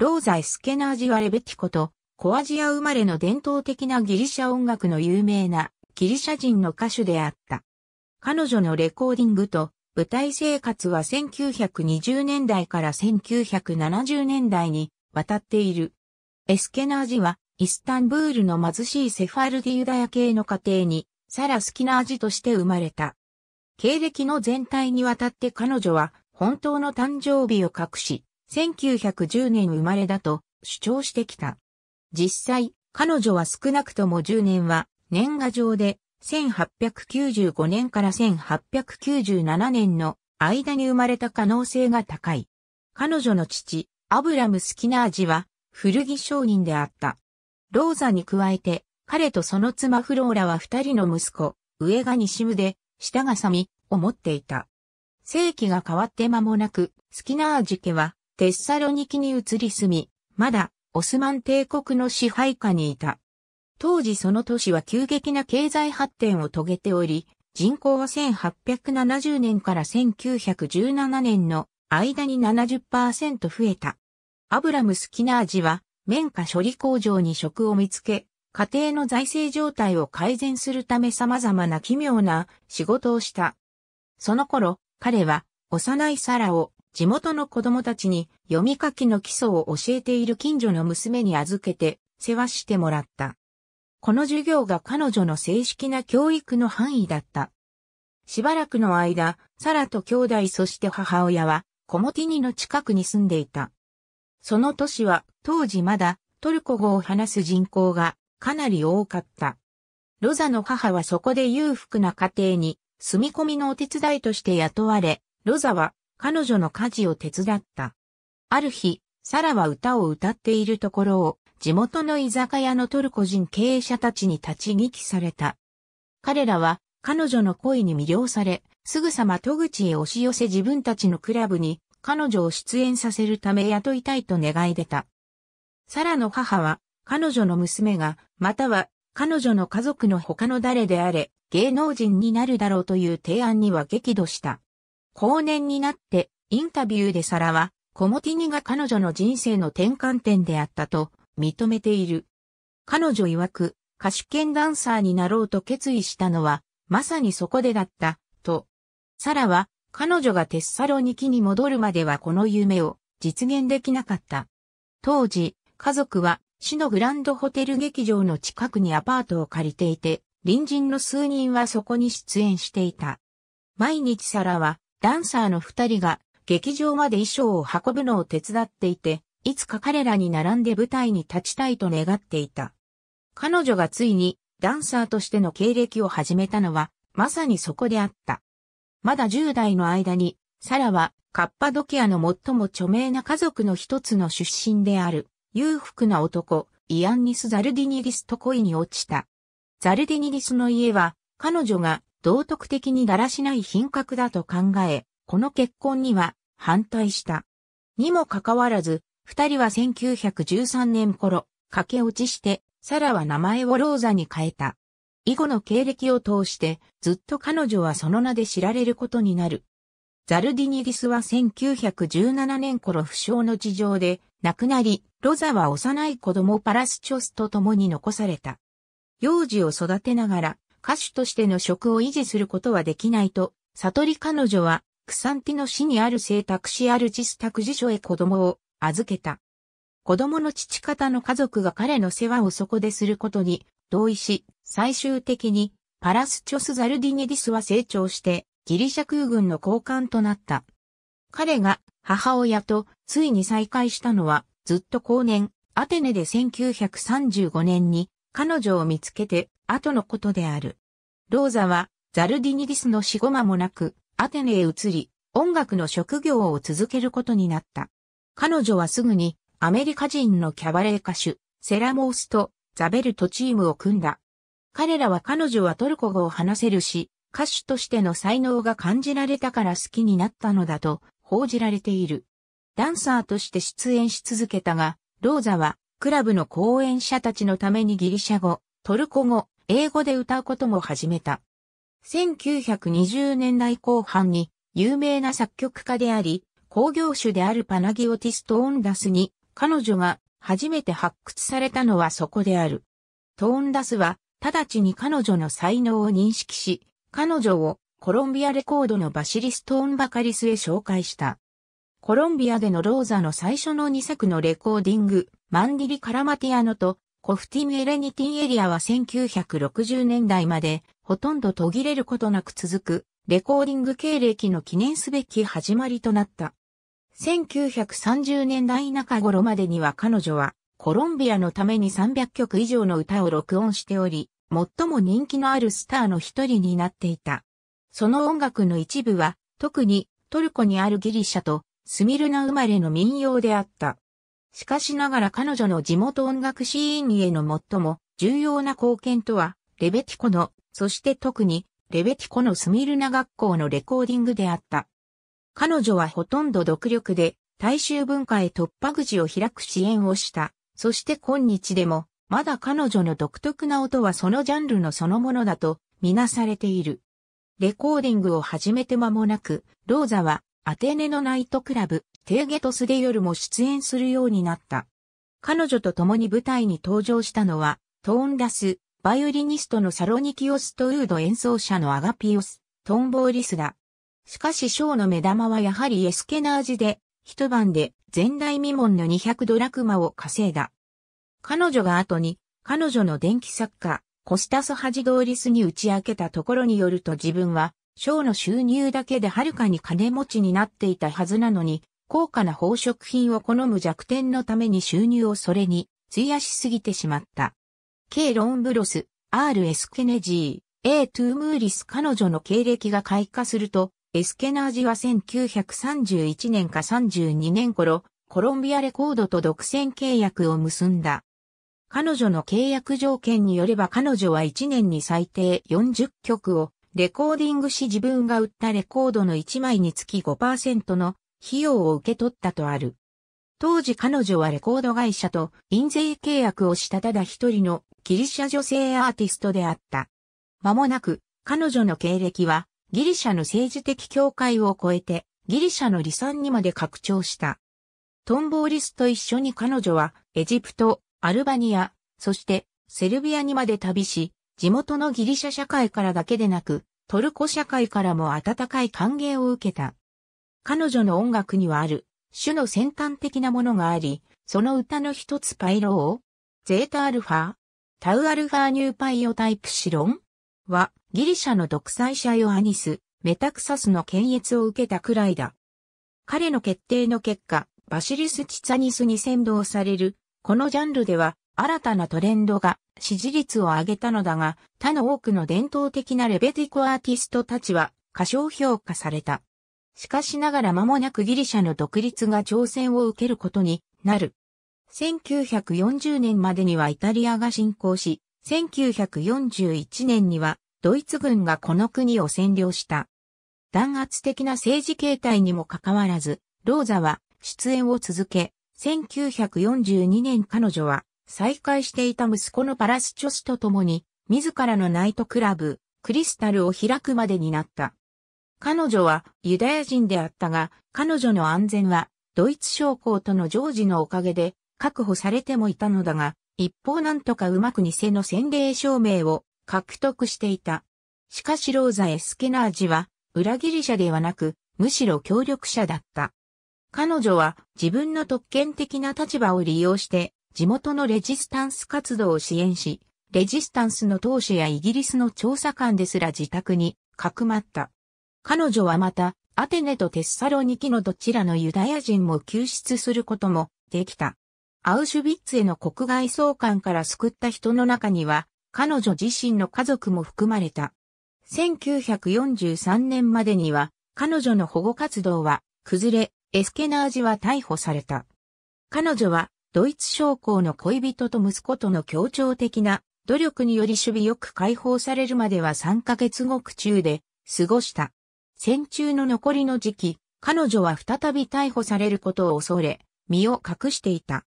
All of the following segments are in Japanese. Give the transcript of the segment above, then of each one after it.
ローザイ・スケナージはレベティコと、コアジア生まれの伝統的なギリシャ音楽の有名なギリシャ人の歌手であった。彼女のレコーディングと舞台生活は1920年代から1970年代に渡っている。エスケナージはイスタンブールの貧しいセファルディユダヤ系の家庭にサラ・スキナージとして生まれた。経歴の全体にわたって彼女は本当の誕生日を隠し、1910年生まれだと主張してきた。実際、彼女は少なくとも10年は年賀状で1895年から1897年の間に生まれた可能性が高い。彼女の父、アブラム・スキナージは古着商人であった。ローザに加えて、彼とその妻フローラは二人の息子、上が西武で、下がサミ、を持っていた。世紀が変わって間もなく、スキナージ家は、テッサロニキに移り住み、まだオスマン帝国の支配下にいた。当時その都市は急激な経済発展を遂げており、人口は1870年から1917年の間に70%増えた。アブラム・スキナージは、綿花処理工場に職を見つけ、家庭の財政状態を改善するため様々な奇妙な仕事をした。その頃、彼は幼いサラを地元の子供たちに読み書きの基礎を教えている近所の娘に預けて世話してもらった。この授業が彼女の正式な教育の範囲だった。しばらくの間、サラと兄弟そして母親はコモティニの近くに住んでいた。その年は当時まだトルコ語を話す人口がかなり多かった。ロザの母はそこで裕福な家庭に住み込みのお手伝いとして雇われ、ロザは彼女の家事を手伝った。ある日、サラは歌を歌っているところを、地元の居酒屋のトルコ人経営者たちに立ち聞きされた。彼らは、彼女の声に魅了され、すぐさま戸口へ押し寄せ自分たちのクラブに、彼女を出演させるため雇いたいと願い出た。サラの母は、彼女の娘が、または、彼女の家族の他の誰であれ、芸能人になるだろうという提案には激怒した。後年になってインタビューでサラはコモティニが彼女の人生の転換点であったと認めている。彼女曰く歌手兼ダンサーになろうと決意したのはまさにそこでだったと。サラは彼女がテッサロニキに戻るまではこの夢を実現できなかった。当時家族は市のグランドホテル劇場の近くにアパートを借りていて、隣人の数人はそこに出演していた。毎日サラはダンサーの二人が劇場まで衣装を運ぶのを手伝っていて、いつか彼らに並んで舞台に立ちたいと願っていた。彼女がついにダンサーとしての経歴を始めたのは、まさにそこであった。まだ10代の間に、サラはカッパドキアの最も著名な家族の一つの出身である、裕福な男、イアンニス・ザルディニリスと恋に落ちた。ザルディニリスの家は、彼女が道徳的にだらしない品格だと考え、この結婚には反対した。にもかかわらず、二人は1913年頃、駆け落ちして、サラは名前をローザに変えた。以後の経歴を通して、ずっと彼女はその名で知られることになる。ザルディニリスは1917年頃不詳の事情で亡くなり、ロザは幼い子供パラスチョスと共に残された。幼児を育てながら歌手としての職を維持することはできないと、悟り彼女は、クサンティの死にある聖託クシアルチス託児所へ子供を預けた。子供の父方の家族が彼の世話をそこですることに同意し、最終的にパラスチョス・ザルディニディスは成長してギリシャ空軍の高官となった。彼が母親とついに再会したのはずっと後年、アテネで1935年に彼女を見つけて後のことである。ローザは、ザルディニディスの死後間もなく、アテネへ移り、音楽の職業を続けることになった。彼女はすぐに、アメリカ人のキャバレー歌手、セラモースとザベルトチームを組んだ。彼らは彼女はトルコ語を話せるし、歌手としての才能が感じられたから好きになったのだと報じられている。ダンサーとして出演し続けたが、ローザはクラブの講演者たちのためにギリシャ語、トルコ語、英語で歌うことも始めた。1920年代後半に有名な作曲家であり、工業種であるパナギオティス・トーンダスに彼女が初めて発掘されたのはそこである。トーンダスは直ちに彼女の才能を認識し、彼女をコロンビアレコードのバシリス・トーンバカリスへ紹介した。コロンビアでのローザの最初の2作のレコーディング、マンディリ・カラマティアノとコフティンエレニティンエリアは1960年代までほとんど途切れることなく続くレコーディング経歴の記念すべき始まりとなった。1930年代中頃までには彼女はコロンビアのために300曲以上の歌を録音しており、最も人気のあるスターの一人になっていた。その音楽の一部は特にトルコにあるギリシャとスミルナ生まれの民謡であった。しかしながら彼女の地元音楽シーンへの最も重要な貢献とは、レベティコの、そして特に、レベティコのスミルナ学校のレコーディングであった。彼女はほとんど独力で、大衆文化へ突破口を開く支援をした。そして今日でも、まだ彼女の独特な音はそのジャンルのそのものだと、みなされている。レコーディングを始めて間もなく、ローザはアテネのナイトクラブ、テーゲトスで夜も出演するようになった。彼女と共に舞台に登場したのは、トーンダス、バイオリニストのサロニキオスとウード演奏者のアガピオス、トンボーリスだ。しかしショーの目玉はやはりエスケナージで、一晩で前代未聞の200ドラクマを稼いだ。彼女が後に、彼女の電気作家、コスタス・ハジドーリスに打ち明けたところによると自分は、ショーの収入だけではるかに金持ちになっていたはずなのに、高価な宝飾品を好む弱点のために収入をそれに費やしすぎてしまった。K. ロンブロス、R. エスケネジー、A. トゥームーリス彼女の経歴が開花すると、エスケナージは1931年か32年頃、コロンビアレコードと独占契約を結んだ。彼女の契約条件によれば彼女は1年に最低40曲をレコーディングし自分が売ったレコードの1枚につき5%の費用を受け取ったとある。当時彼女はレコード会社と印税契約をしたただ一人のギリシャ女性アーティストであった。間もなく彼女の経歴はギリシャの政治的境界を超えてギリシャの離散にまで拡張した。トンボーリスと一緒に彼女はエジプト、アルバニア、そしてセルビアにまで旅し、地元のギリシャ社会からだけでなくトルコ社会からも温かい歓迎を受けた。彼女の音楽にはある、種の先端的なものがあり、その歌の一つパイローゼータアルファ、タウアルファニューパイオタイプシロンは、ギリシャの独裁者ヨアニス、メタクサスの検閲を受けたくらいだ。彼の決定の結果、バシリス・チツァニスに先導される、このジャンルでは、新たなトレンドが支持率を上げたのだが、他の多くの伝統的なレベティコアーティストたちは過小評価された。しかしながら間もなくギリシャの独立が挑戦を受けることになる。1940年までにはイタリアが侵攻し、1941年にはドイツ軍がこの国を占領した。弾圧的な政治形態にもかかわらず、ローザは出演を続け、1942年彼女は再会していた息子のパラスチョスと共に、自らのナイトクラブ、クリスタルを開くまでになった。彼女はユダヤ人であったが、彼女の安全はドイツ将校との常時のおかげで確保されてもいたのだが、一方なんとかうまく偽の洗礼証明を獲得していた。しかしローザ・エスケナージは裏切り者ではなく、むしろ協力者だった。彼女は自分の特権的な立場を利用して地元のレジスタンス活動を支援し、レジスタンスの当主やイギリスの調査官ですら自宅にかくまった。彼女はまた、アテネとテッサロニキのどちらのユダヤ人も救出することもできた。アウシュビッツへの国外送還から救った人の中には、彼女自身の家族も含まれた。1943年までには、彼女の保護活動は、崩れ、エスケナージは逮捕された。彼女は、ドイツ将校の恋人と息子との協調的な努力により守備よく解放されるまでは3ヶ月後中で過ごした。戦中の残りの時期、彼女は再び逮捕されることを恐れ、身を隠していた。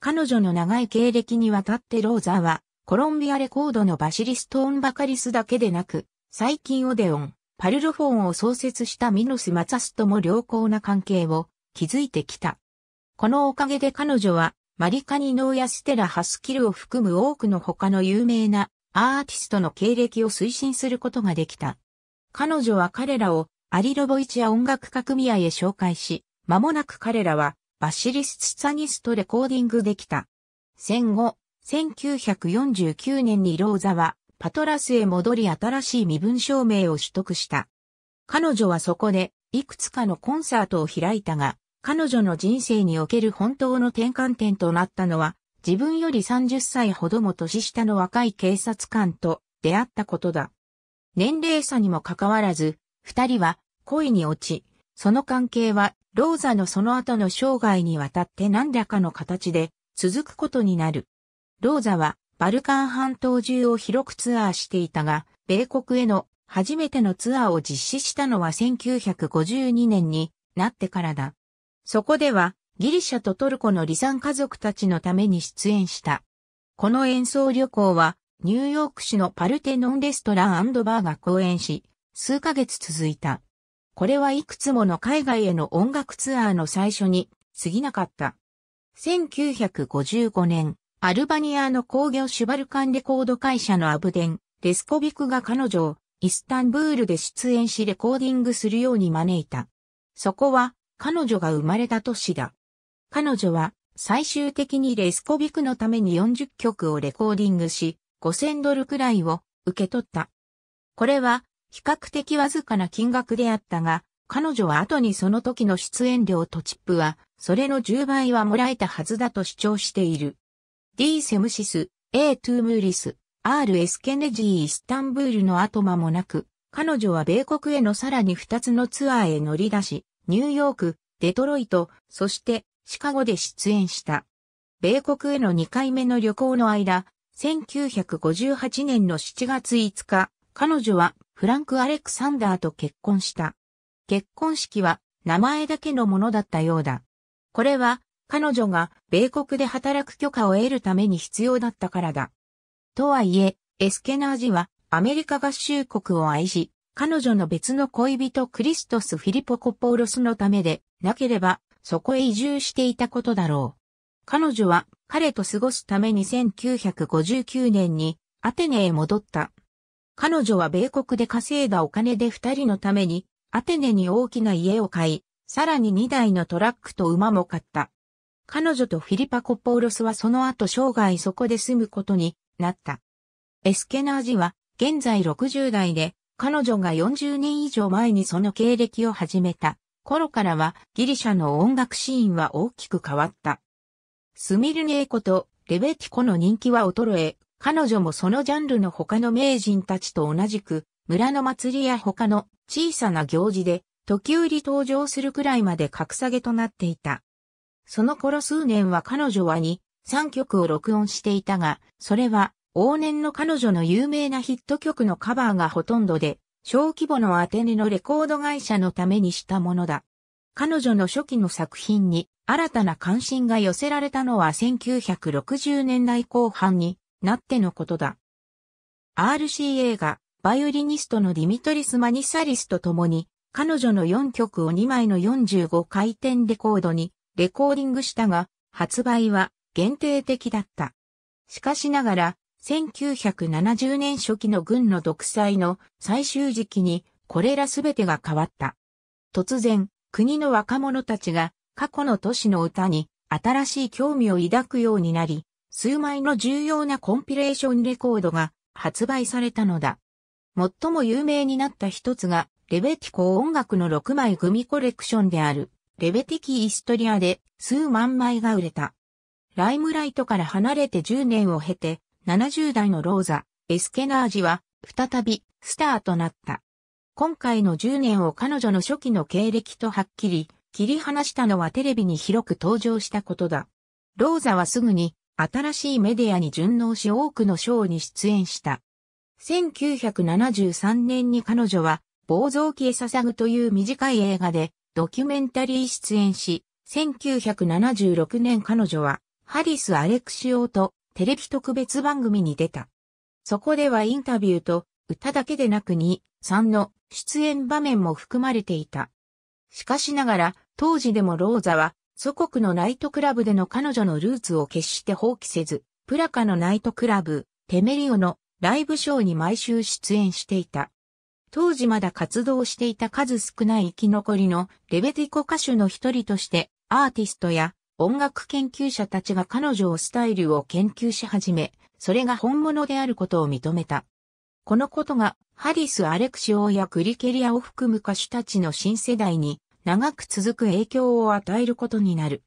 彼女の長い経歴にわたってローザーは、コロンビアレコードのバシリストーン・バカリスだけでなく、最近オデオン、パルルフォンを創設したミノス・マツァスとも良好な関係を築いてきた。このおかげで彼女は、マリカニノーやステラ・ハスキルを含む多くの他の有名なアーティストの経歴を推進することができた。彼女は彼らをアリロボイチア音楽家組合へ紹介し、間もなく彼らはバシリス・ツサニスとレコーディングできた。戦後、1949年にローザはパトラスへ戻り新しい身分証明を取得した。彼女はそこでいくつかのコンサートを開いたが、彼女の人生における本当の転換点となったのは、自分より30歳ほども年下の若い警察官と出会ったことだ。年齢差にもかかわらず、二人は恋に落ち、その関係はローザのその後の生涯にわたって何らかの形で続くことになる。ローザはバルカン半島中を広くツアーしていたが、米国への初めてのツアーを実施したのは1952年になってからだ。そこではギリシャとトルコの離散家族たちのために出演した。この演奏旅行はニューヨーク市のパルテノンレストランバーが公演し、数ヶ月続いた。これはいくつもの海外への音楽ツアーの最初に過ぎなかった。1955年、アルバニアの工業シュバルカンレコード会社のアブデン、レスコビクが彼女をイスタンブールで出演しレコーディングするように招いた。そこは彼女が生まれた年だ。彼女は最終的にレスコビクのために40曲をレコーディングし、5000ドルくらいを受け取った。これは比較的わずかな金額であったが、彼女は後にその時の出演料とチップは、それの10倍はもらえたはずだと主張している。D セムシス、A トゥームーリス、RS ケネジー・イスタンブールの後間もなく、彼女は米国へのさらに2つのツアーへ乗り出し、ニューヨーク、デトロイト、そしてシカゴで出演した。米国への2回目の旅行の間、1958年の7月5日、彼女はフランク・アレクサンダーと結婚した。結婚式は名前だけのものだったようだ。これは彼女が米国で働く許可を得るために必要だったからだ。とはいえ、エスケナージはアメリカ合衆国を愛し、彼女の別の恋人クリストス・フィリポコポーロスのためでなければそこへ移住していたことだろう。彼女は彼と過ごすために1959年にアテネへ戻った。彼女は米国で稼いだお金で二人のためにアテネに大きな家を買い、さらに二台のトラックと馬も買った。彼女とフィリパコポーロスはその後生涯そこで住むことになった。エスケナージは現在60代で彼女が40年以上前にその経歴を始めた頃からはギリシャの音楽シーンは大きく変わった。スミルネーコとレベティコの人気は衰え、彼女もそのジャンルの他の名人たちと同じく、村の祭りや他の小さな行事で、時折登場するくらいまで格下げとなっていた。その頃数年は彼女は2、3曲を録音していたが、それは往年の彼女の有名なヒット曲のカバーがほとんどで、小規模のアテネのレコード会社のためにしたものだ。彼女の初期の作品に新たな関心が寄せられたのは1960年代後半になってのことだ。RCA がバイオリニストのディミトリス・マニサリスと共に彼女の4曲を2枚の45回転レコードにレコーディングしたが発売は限定的だった。しかしながら1970年初期の軍の独裁の最終時期にこれらすべてが変わった。突然、国の若者たちが過去の都市の歌に新しい興味を抱くようになり、数枚の重要なコンピレーションレコードが発売されたのだ。最も有名になった一つが、レベティコ音楽の6枚組コレクションである、レベティキ・イストリアで数万枚が売れた。ライムライトから離れて10年を経て、70代のローザ、エスケナージは、再び、スターとなった。今回の10年を彼女の初期の経歴とはっきり切り離したのはテレビに広く登場したことだ。ローザはすぐに新しいメディアに順応し多くのショーに出演した。1973年に彼女は、暴蔵期へ捧ぐという短い映画でドキュメンタリー出演し、1976年彼女は、ハリス・アレクシオとテレビ特別番組に出た。そこではインタビューと歌だけでなく2、3の出演場面も含まれていた。しかしながら、当時でもローザは、祖国のナイトクラブでの彼女のルーツを決して放棄せず、プラカのナイトクラブ、テメリオのライブショーに毎週出演していた。当時まだ活動していた数少ない生き残りのレベティコ歌手の一人として、アーティストや音楽研究者たちが彼女をスタイルを研究し始め、それが本物であることを認めた。このことがハリス・アレクシオやクリケリアを含む歌手たちの新世代に長く続く影響を与えることになる。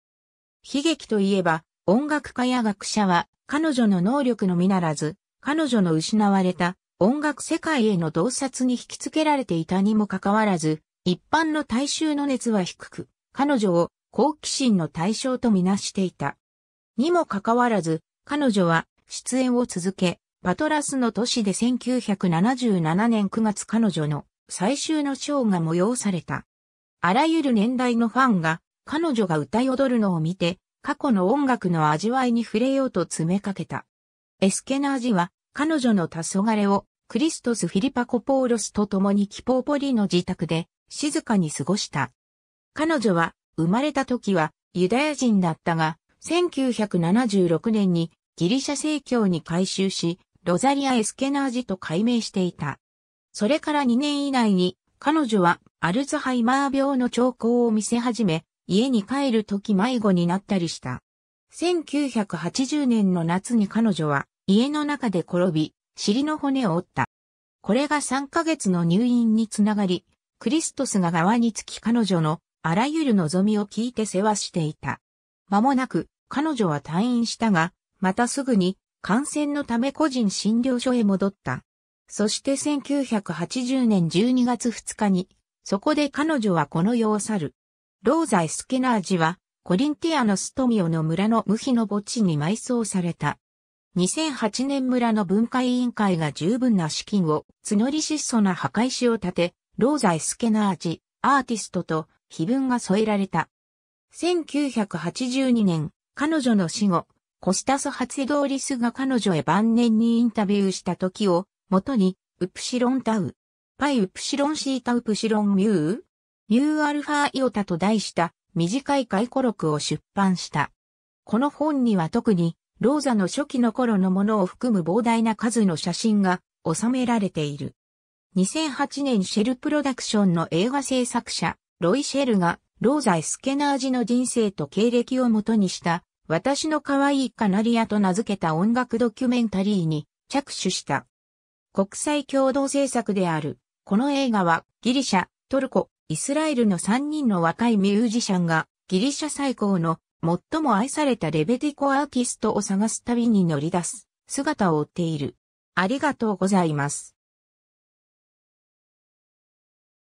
悲劇といえば、音楽家や学者は彼女の能力のみならず、彼女の失われた音楽世界への洞察に引き付けられていたにもかかわらず、一般の大衆の熱は低く、彼女を好奇心の対象とみなしていた。にもかかわらず、彼女は出演を続け、パトラスの都市で1977年9月彼女の最終のショーが催された。あらゆる年代のファンが彼女が歌い踊るのを見て過去の音楽の味わいに触れようと詰めかけた。エスケナージは彼女の黄昏をクリストス・フィリパコポーロスと共にキポーポリの自宅で静かに過ごした。彼女は生まれた時はユダヤ人だったが1976年にギリシャ正教に改修しロザリア・エスケナージと改名していた。それから2年以内に、彼女はアルツハイマー病の兆候を見せ始め、家に帰る時迷子になったりした。1980年の夏に彼女は家の中で転び、尻の骨を折った。これが3ヶ月の入院につながり、クリストスが側につき彼女のあらゆる望みを聞いて世話していた。間もなく彼女は退院したが、またすぐに感染のため個人診療所へ戻った。そして1980年12月2日に、そこで彼女はこの世を去る。ローザイ・スケナージは、コリンティアのストミオの村の無比の墓地に埋葬された。2008年村の文化委員会が十分な資金を募り質素な墓石を建て、ローザイ・スケナージ、アーティストと碑文が添えられた。1982年、彼女の死後、コスタス・ハツドーリスが彼女へ晩年にインタビューした時を、元に、ウプシロンタウ。パイウプシロンシータウプシロンミューミューアルファイオタと題した短い回顧録を出版した。この本には特に、ローザの初期の頃のものを含む膨大な数の写真が収められている。2008年シェルプロダクションの映画制作者、ロイ・シェルが、ローザ・エスケナージの人生と経歴をもとにした私の可愛いカナリアと名付けた音楽ドキュメンタリーに着手した。国際共同制作である、この映画はギリシャ、トルコ、イスラエルの3人の若いミュージシャンがギリシャ最高の最も愛されたレベディコアーティストを探す旅に乗り出す姿を追っている。ありがとうございます。